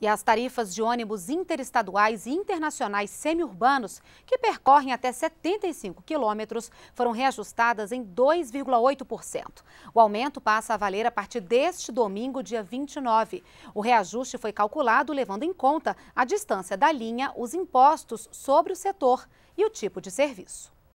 E as tarifas de ônibus interestaduais e internacionais semiurbanos, que percorrem até 75 quilômetros, foram reajustadas em 2,8%. O aumento passa a valer a partir deste domingo, dia 29. O reajuste foi calculado levando em conta a distância da linha, os impostos sobre o setor e o tipo de serviço.